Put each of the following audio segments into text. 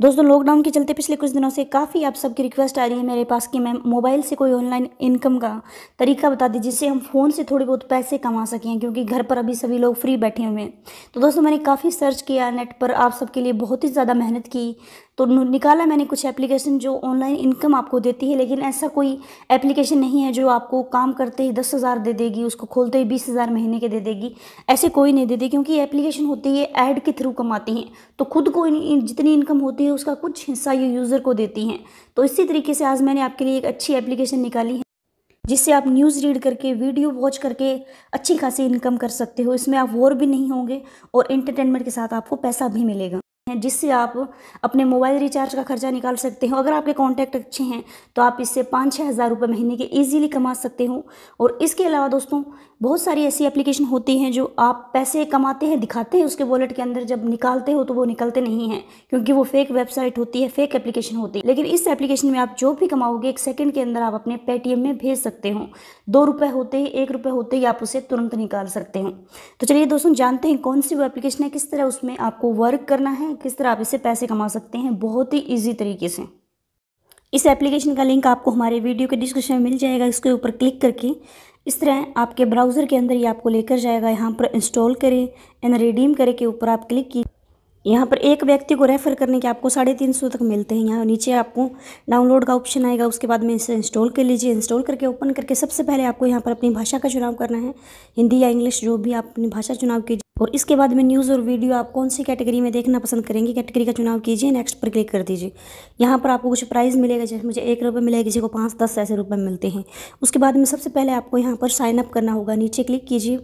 दोस्तों लॉकडाउन के चलते पिछले कुछ दिनों से काफ़ी आप सबकी रिक्वेस्ट आ रही है मेरे पास कि मैं मोबाइल से कोई ऑनलाइन इनकम का तरीका बता दी जिससे हम फ़ोन से थोड़े बहुत पैसे कमा सकें क्योंकि घर पर अभी सभी लोग फ्री बैठे हुए हैं तो दोस्तों मैंने काफ़ी सर्च किया नेट पर आप सबके लिए बहुत ही ज़्यादा मेहनत की तो निकाला मैंने कुछ एप्लीकेशन जो ऑनलाइन इनकम आपको देती है लेकिन ऐसा कोई एप्लीकेशन नहीं है जो आपको काम करते ही दस हज़ार दे देगी उसको खोलते ही बीस हज़ार महीने के दे देगी ऐसे कोई नहीं देती क्योंकि एप्लीकेशन होती है ऐड के थ्रू कमाती हैं तो खुद को इन, जितनी इनकम होती है उसका कुछ हिस्सा ये यूज़र को देती हैं तो इसी तरीके से आज मैंने आपके लिए एक अच्छी एप्लीकेशन निकाली है जिससे आप न्यूज़ रीड करके वीडियो वॉच करके अच्छी खासी इनकम कर सकते हो इसमें आप वोर भी नहीं होंगे और इंटरटेनमेंट के साथ आपको पैसा भी मिलेगा हैं जिससे आप अपने मोबाइल रिचार्ज का खर्चा निकाल सकते हो अगर आपके कॉन्टैक्ट अच्छे हैं तो आप इससे पाँच छः हज़ार रुपये महीने के इजीली कमा सकते हो और इसके अलावा दोस्तों बहुत सारी ऐसी एप्लीकेशन होती हैं जो आप पैसे कमाते हैं दिखाते हैं उसके वॉलेट के अंदर जब निकालते हो तो वो निकलते नहीं हैं क्योंकि वो फेक वेबसाइट होती है फेक एप्लीकेशन होती है लेकिन इस एप्लीकेशन में आप जो भी कमाओगे एक सेकेंड के अंदर आप अपने पेटीएम में भेज सकते हो दो रुपये होते ही एक रुपये होते ही आप उसे तुरंत निकाल सकते हो तो चलिए दोस्तों जानते हैं कौन सी वो एप्लीकेशन है किस तरह उसमें आपको वर्क करना है हूँ किस तरह आप इससे पैसे कमा सकते हैं बहुत ही ईजी तरीके से इस एप्लीकेशन का लिंक आपको हमारे वीडियो के डिस्क्रिप्शन में मिल जाएगा इसके ऊपर क्लिक करके इस तरह आपके ब्राउज़र के अंदर ये आपको लेकर जाएगा यहाँ पर इंस्टॉल करें एंड रिडीम करें के ऊपर आप क्लिक की यहाँ पर एक व्यक्ति को रेफ़र करने के आपको साढ़े तीन सौ तक मिलते हैं यहाँ नीचे आपको डाउनलोड का ऑप्शन आएगा उसके बाद में इसे इंस्टॉल कर लीजिए इंस्टॉल करके ओपन करके सबसे पहले आपको यहाँ पर अपनी भाषा का चुनाव करना है हिंदी या इंग्लिश जो भी आप अपनी भाषा चुनाव कीजिए और इसके बाद में न्यूज़ और वीडियो आप कौन सी कैटेगरी में देखना पसंद करेंगे कैटेगरी का चुनाव कीजिए नेक्स्ट पर क्लिक कर दीजिए यहाँ पर आपको कुछ प्राइज़ मिलेगा जैसे मुझे एक रुपये मिलेगा किसी को पाँच दस ऐसे रुपये मिलते हैं उसके बाद में सबसे पहले आपको यहाँ पर साइनअप करना होगा नीचे क्लिक कीजिए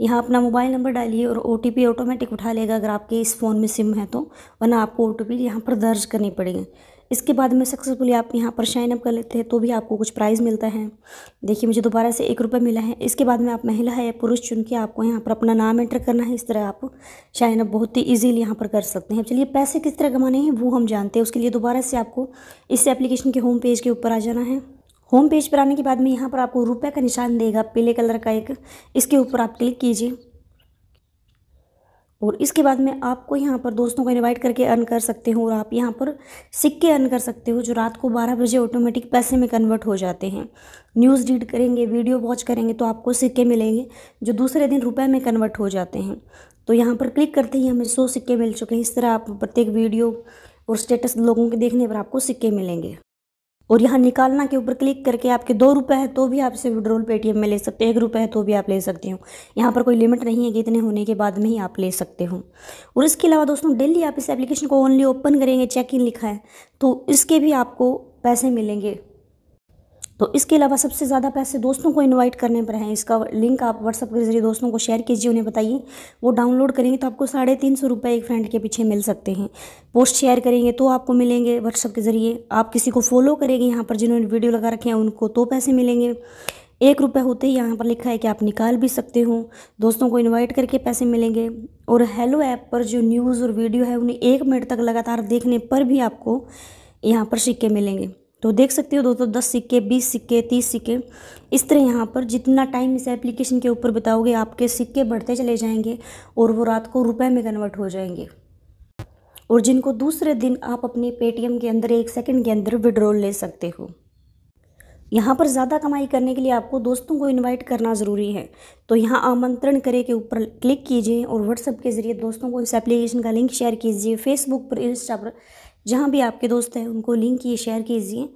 यहाँ अपना मोबाइल नंबर डालिए और ओ ऑटोमेटिक उठा लेगा अगर आपके इस फ़ोन में सिम है तो वरना आपको ओ टी यहाँ पर दर्ज करनी पड़ेगी इसके बाद में सक्सेसफुली आप यहाँ पर शाइन अप कर लेते हैं तो भी आपको कुछ प्राइज़ मिलता है देखिए मुझे दोबारा से एक रुपये मिला है इसके बाद में आप महिला है या पुरुष चुन के आपको यहाँ पर अपना नाम एंटर करना है इस तरह आप शाइन अप बहुत ही ईजिली यहाँ पर कर सकते हैं चलिए पैसे किस तरह कमाने हैं वो हम जानते हैं उसके लिए दोबारा से आपको इस एप्लीकेशन के होम पेज के ऊपर आ जाना है होम पेज पर आने के बाद में यहाँ पर आपको रुपये का निशान देगा पीले कलर का एक इसके ऊपर आप क्लिक कीजिए और इसके बाद में आपको यहाँ पर दोस्तों को इनवाइट करके अर्न कर सकते हो और आप यहाँ पर सिक्के अर्न कर सकते हो जो रात को 12 बजे ऑटोमेटिक पैसे में कन्वर्ट हो जाते हैं न्यूज़ रीड करेंगे वीडियो वॉच करेंगे तो आपको सिक्के मिलेंगे जो दूसरे दिन रुपए में कन्वर्ट हो जाते हैं तो यहाँ पर क्लिक करते ही हमें सौ सिक्के मिल चुके हैं इस तरह आप प्रत्येक वीडियो और स्टेटस लोगों के देखने पर आपको सिक्के मिलेंगे और यहाँ निकालना के ऊपर क्लिक करके आपके दो रुपये है तो भी आप इसे विड्रोल पेटीएम में ले सकते हो एक रुपये है तो भी आप ले सकते हो यहाँ पर कोई लिमिट नहीं है कि इतने होने के बाद में ही आप ले सकते हो और इसके अलावा दोस्तों डेली आप इस एप्लीकेशन को ओनली ओपन करेंगे चेक इन लिखा है तो इसके भी आपको पैसे मिलेंगे तो इसके अलावा सबसे ज़्यादा पैसे दोस्तों को इनवाइट करने पर हैं इसका लिंक आप व्हाट्सअप के जरिए दोस्तों को शेयर कीजिए उन्हें बताइए वो डाउनलोड करेंगे तो आपको साढ़े तीन सौ रुपये एक फ्रेंड के पीछे मिल सकते हैं पोस्ट शेयर करेंगे तो आपको मिलेंगे व्हाट्सअप के ज़रिए आप किसी को फॉलो करेंगे यहाँ पर जिन्होंने वीडियो लगा रखे हैं उनको तो पैसे मिलेंगे एक रुपये होते ही यहाँ पर लिखा है कि आप निकाल भी सकते हो दोस्तों को इनवाइट करके पैसे मिलेंगे और हेलो ऐप पर जो न्यूज़ और वीडियो है उन्हें एक मिनट तक लगातार देखने पर भी आपको यहाँ पर सिक्के मिलेंगे तो देख सकते हो दोस्तों दस सिक्के बीस सिक्के तीस सिक्के इस तरह यहाँ पर जितना टाइम इस एप्लीकेशन के ऊपर बताओगे आपके सिक्के बढ़ते चले जाएंगे और वो रात को रुपए में कन्वर्ट हो जाएंगे और जिनको दूसरे दिन आप अपने पेटीएम के अंदर एक सेकंड के अंदर विड्रॉल ले सकते हो यहाँ पर ज़्यादा कमाई करने के लिए आपको दोस्तों को इनवाइट करना ज़रूरी है तो यहाँ आमंत्रण करे के ऊपर क्लिक कीजिए और व्हाट्सएप के ज़रिए दोस्तों को इस एप्लीकेशन का लिंक शेयर कीजिए फेसबुक पर इंस्टा पर जहाँ भी आपके दोस्त हैं उनको लिंक ये शेयर कीजिए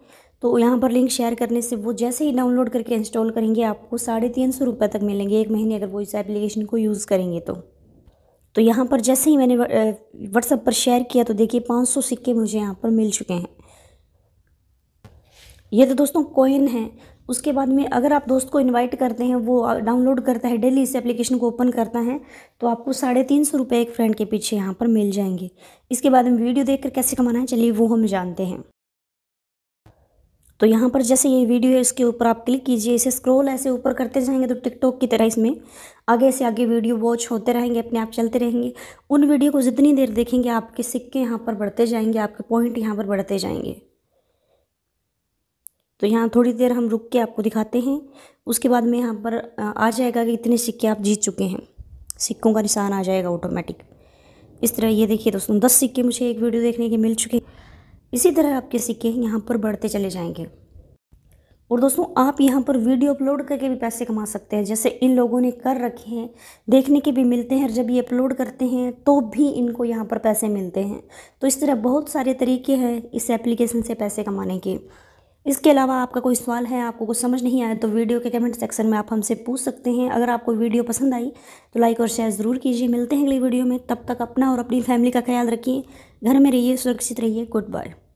तो यहाँ पर लिंक शेयर करने से वो जैसे ही डाउनलोड करके इंस्टॉल करेंगे आपको साढ़े तीन सौ रुपये तक मिलेंगे एक महीने अगर वो इस एप्लीकेशन को यूज़ करेंगे तो तो यहाँ पर जैसे ही मैंने व्हाट्सअप पर शेयर किया तो देखिए पाँच सौ सिक्के मुझे यहाँ पर मिल चुके हैं ये तो दोस्तों कोइन है उसके बाद में अगर आप दोस्त को इनवाइट करते हैं वो डाउनलोड करता है डेली इस एप्लीकेशन को ओपन करता है तो आपको साढ़े तीन सौ रुपये एक फ्रेंड के पीछे यहाँ पर मिल जाएंगे इसके बाद में वीडियो देखकर कैसे कमाना है चलिए वो हम जानते हैं तो यहाँ पर जैसे ये वीडियो है इसके ऊपर आप क्लिक कीजिए इसे स्क्रोल ऐसे ऊपर करते जाएंगे तो टिकटॉक की तरह इसमें आगे से आगे वीडियो वॉच होते रहेंगे अपने आप चलते रहेंगे उन वीडियो को जितनी देर देखेंगे आपके सिक्के यहाँ पर बढ़ते जाएंगे आपके पॉइंट यहाँ पर बढ़ते जाएंगे तो यहाँ थोड़ी देर हम रुक के आपको दिखाते हैं उसके बाद में यहाँ पर आ जाएगा कि इतने सिक्के आप जीत चुके हैं सिक्कों का निशान आ जाएगा ऑटोमेटिक इस तरह ये देखिए दोस्तों दस सिक्के मुझे एक वीडियो देखने के मिल चुके इसी तरह आपके सिक्के यहाँ पर बढ़ते चले जाएंगे और दोस्तों आप यहाँ पर वीडियो अपलोड करके भी पैसे कमा सकते हैं जैसे इन लोगों ने कर रखे हैं देखने के भी मिलते हैं और जब ये अपलोड करते हैं तो भी इनको यहाँ पर पैसे मिलते हैं तो इस तरह बहुत सारे तरीके हैं इस एप्लीकेशन से पैसे कमाने के इसके अलावा आपका कोई सवाल है आपको कुछ समझ नहीं आया तो वीडियो के कमेंट सेक्शन में आप हमसे पूछ सकते हैं अगर आपको वीडियो पसंद आई तो लाइक और शेयर ज़रूर कीजिए मिलते हैं अगली वीडियो में तब तक अपना और अपनी फैमिली का ख्याल रखिए घर में रहिए सुरक्षित रहिए गुड बाय